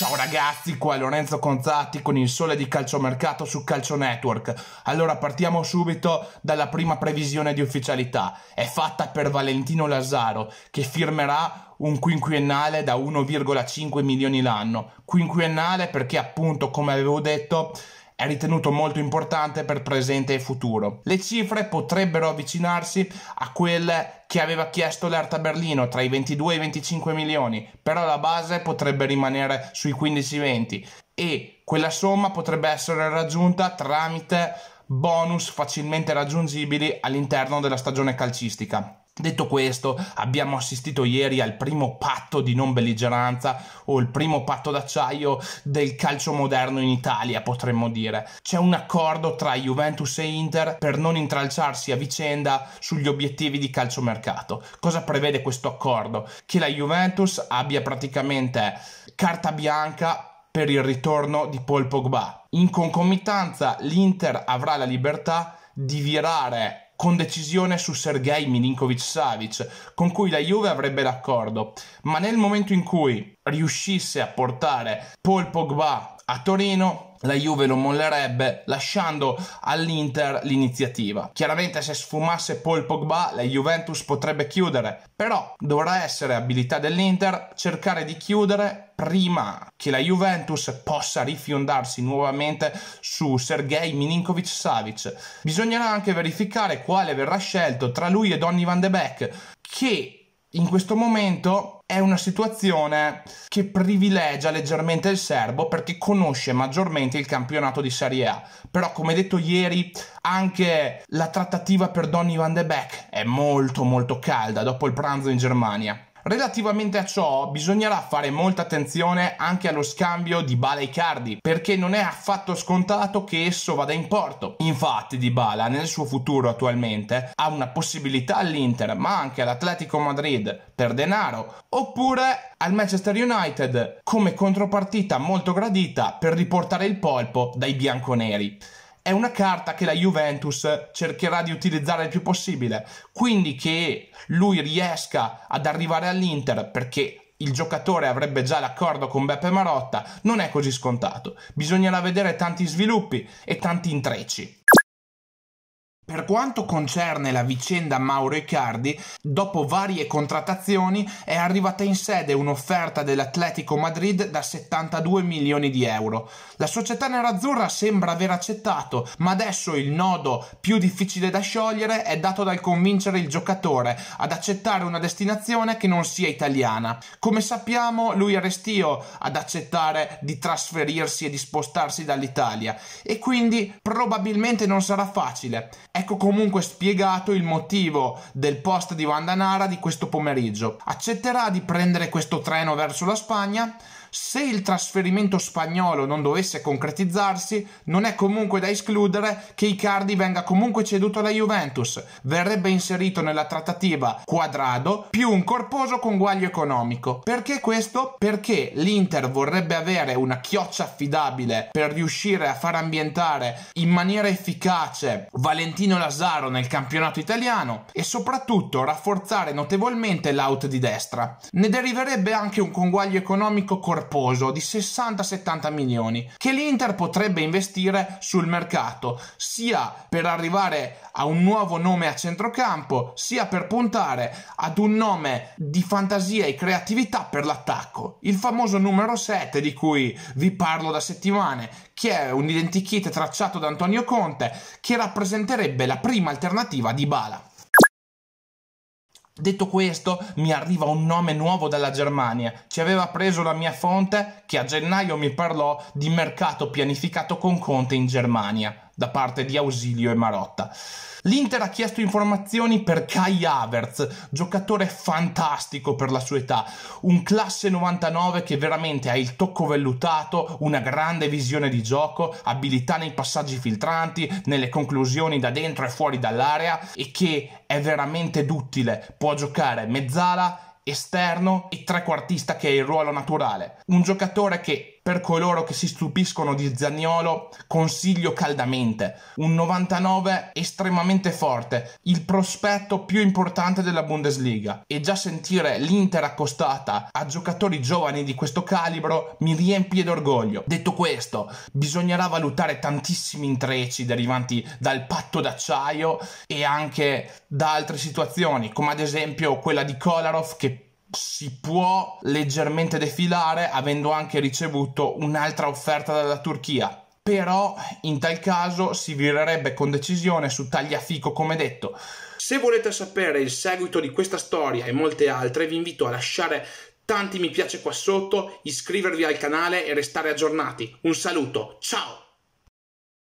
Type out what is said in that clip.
Ciao ragazzi, qua è Lorenzo Conzatti con il sole di calciomercato su Calcio Network. Allora partiamo subito dalla prima previsione di ufficialità. È fatta per Valentino Lazzaro che firmerà un quinquennale da 1,5 milioni l'anno. Quinquennale perché appunto, come avevo detto, è ritenuto molto importante per presente e futuro. Le cifre potrebbero avvicinarsi a quelle che aveva chiesto l'Erta Berlino tra i 22 e i 25 milioni, però la base potrebbe rimanere sui 15-20 e quella somma potrebbe essere raggiunta tramite bonus facilmente raggiungibili all'interno della stagione calcistica. Detto questo, abbiamo assistito ieri al primo patto di non belligeranza o il primo patto d'acciaio del calcio moderno in Italia, potremmo dire. C'è un accordo tra Juventus e Inter per non intralciarsi a vicenda sugli obiettivi di calciomercato. Cosa prevede questo accordo? Che la Juventus abbia praticamente carta bianca per il ritorno di Paul Pogba. In concomitanza l'Inter avrà la libertà di virare con decisione su Sergei Milinkovic Savic, con cui la Juve avrebbe l'accordo, ma nel momento in cui riuscisse a portare Paul Pogba a Torino, la Juve lo mollerebbe lasciando all'Inter l'iniziativa. Chiaramente se sfumasse Paul Pogba la Juventus potrebbe chiudere, però dovrà essere abilità dell'Inter cercare di chiudere prima che la Juventus possa rifiondarsi nuovamente su Sergei Milinkovic Savic. Bisognerà anche verificare quale verrà scelto tra lui e Donny van de Beek che in questo momento è una situazione che privilegia leggermente il serbo perché conosce maggiormente il campionato di Serie A. Però, come detto ieri, anche la trattativa per Donny van de Beek è molto molto calda dopo il pranzo in Germania. Relativamente a ciò bisognerà fare molta attenzione anche allo scambio di Bala e Cardi perché non è affatto scontato che esso vada in porto. Infatti Dybala nel suo futuro attualmente ha una possibilità all'Inter ma anche all'Atletico Madrid per denaro oppure al Manchester United come contropartita molto gradita per riportare il polpo dai bianconeri è una carta che la Juventus cercherà di utilizzare il più possibile, quindi che lui riesca ad arrivare all'Inter perché il giocatore avrebbe già l'accordo con Beppe Marotta, non è così scontato. Bisognerà vedere tanti sviluppi e tanti intrecci. Per quanto concerne la vicenda Mauro Icardi, dopo varie contrattazioni è arrivata in sede un'offerta dell'Atletico Madrid da 72 milioni di euro. La società nerazzurra sembra aver accettato, ma adesso il nodo più difficile da sciogliere è dato dal convincere il giocatore ad accettare una destinazione che non sia italiana. Come sappiamo, lui è restio ad accettare di trasferirsi e di spostarsi dall'Italia e quindi probabilmente non sarà facile. Ecco comunque spiegato il motivo del post di Wanda Nara di questo pomeriggio. Accetterà di prendere questo treno verso la Spagna? Se il trasferimento spagnolo non dovesse concretizzarsi, non è comunque da escludere che Icardi venga comunque ceduto alla Juventus, verrebbe inserito nella trattativa Quadrado più un corposo conguaglio economico. Perché questo? Perché l'Inter vorrebbe avere una chioccia affidabile per riuscire a far ambientare in maniera efficace Valentino Lazzaro nel campionato italiano e soprattutto rafforzare notevolmente l'out di destra. Ne deriverebbe anche un conguaglio economico corretto corposo di 60-70 milioni che l'Inter potrebbe investire sul mercato, sia per arrivare a un nuovo nome a centrocampo, sia per puntare ad un nome di fantasia e creatività per l'attacco. Il famoso numero 7 di cui vi parlo da settimane, che è un identikit tracciato da Antonio Conte, che rappresenterebbe la prima alternativa di Bala. Detto questo, mi arriva un nome nuovo dalla Germania. Ci aveva preso la mia fonte che a gennaio mi parlò di mercato pianificato con Conte in Germania da parte di Ausilio e Marotta. L'Inter ha chiesto informazioni per Kai Havertz, giocatore fantastico per la sua età, un classe 99 che veramente ha il tocco vellutato, una grande visione di gioco, abilità nei passaggi filtranti, nelle conclusioni da dentro e fuori dall'area e che è veramente duttile, può giocare mezzala, esterno e trequartista che è il ruolo naturale. Un giocatore che per coloro che si stupiscono di Zagnolo, consiglio caldamente. Un 99 estremamente forte, il prospetto più importante della Bundesliga. E già sentire l'Inter accostata a giocatori giovani di questo calibro mi riempie d'orgoglio. Detto questo, bisognerà valutare tantissimi intrecci derivanti dal patto d'acciaio e anche da altre situazioni, come ad esempio quella di Kolarov che si può leggermente defilare avendo anche ricevuto un'altra offerta dalla Turchia. Però in tal caso si virerebbe con decisione su tagliafico come detto. Se volete sapere il seguito di questa storia e molte altre vi invito a lasciare tanti mi piace qua sotto, iscrivervi al canale e restare aggiornati. Un saluto, ciao!